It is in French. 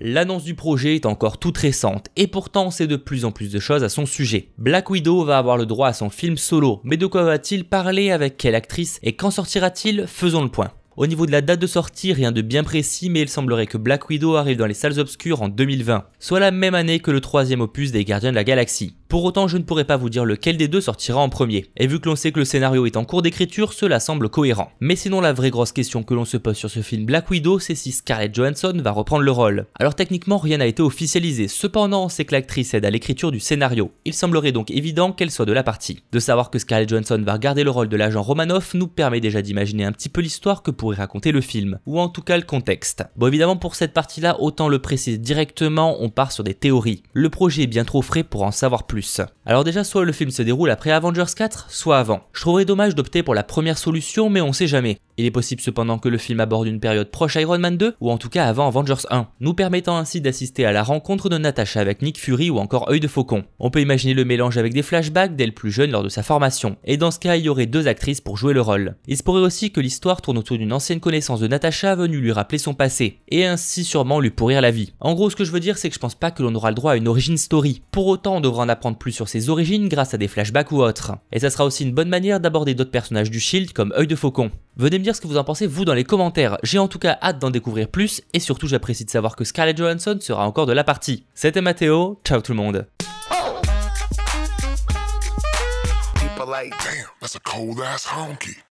L'annonce du projet est encore toute récente et pourtant on sait de plus en plus de choses à son sujet. Black Widow va avoir le droit à son film solo, mais de quoi va-t-il parler avec quelle actrice et quand sortira-t-il Faisons le point. Au niveau de la date de sortie, rien de bien précis, mais il semblerait que Black Widow arrive dans les salles obscures en 2020, soit la même année que le troisième opus des Gardiens de la Galaxie. Pour autant, je ne pourrais pas vous dire lequel des deux sortira en premier. Et vu que l'on sait que le scénario est en cours d'écriture, cela semble cohérent. Mais sinon, la vraie grosse question que l'on se pose sur ce film Black Widow, c'est si Scarlett Johansson va reprendre le rôle. Alors techniquement, rien n'a été officialisé. Cependant, c'est que l'actrice aide à l'écriture du scénario. Il semblerait donc évident qu'elle soit de la partie. De savoir que Scarlett Johansson va regarder le rôle de l'agent Romanoff nous permet déjà d'imaginer un petit peu l'histoire que pourrait raconter le film, ou en tout cas le contexte. Bon évidemment pour cette partie là, autant le préciser directement, on part sur des théories. Le projet est bien trop frais pour en savoir plus. Alors déjà, soit le film se déroule après Avengers 4, soit avant. Je trouverais dommage d'opter pour la première solution, mais on sait jamais. Il est possible cependant que le film aborde une période proche Iron Man 2, ou en tout cas avant Avengers 1, nous permettant ainsi d'assister à la rencontre de Natasha avec Nick Fury ou encore Œil de Faucon. On peut imaginer le mélange avec des flashbacks dès le plus jeune lors de sa formation, et dans ce cas il y aurait deux actrices pour jouer le rôle. Il se pourrait aussi que l'histoire tourne autour d'une ancienne connaissance de Natasha venue lui rappeler son passé, et ainsi sûrement lui pourrir la vie. En gros ce que je veux dire c'est que je pense pas que l'on aura le droit à une origin story, pour autant on devra en apprendre plus sur ses origines grâce à des flashbacks ou autres. Et ça sera aussi une bonne manière d'aborder d'autres personnages du Shield comme Œil de Faucon. Venez me dire ce que vous en pensez vous dans les commentaires, j'ai en tout cas hâte d'en découvrir plus et surtout j'apprécie de savoir que Scarlett Johansson sera encore de la partie. C'était Mathéo, ciao tout le monde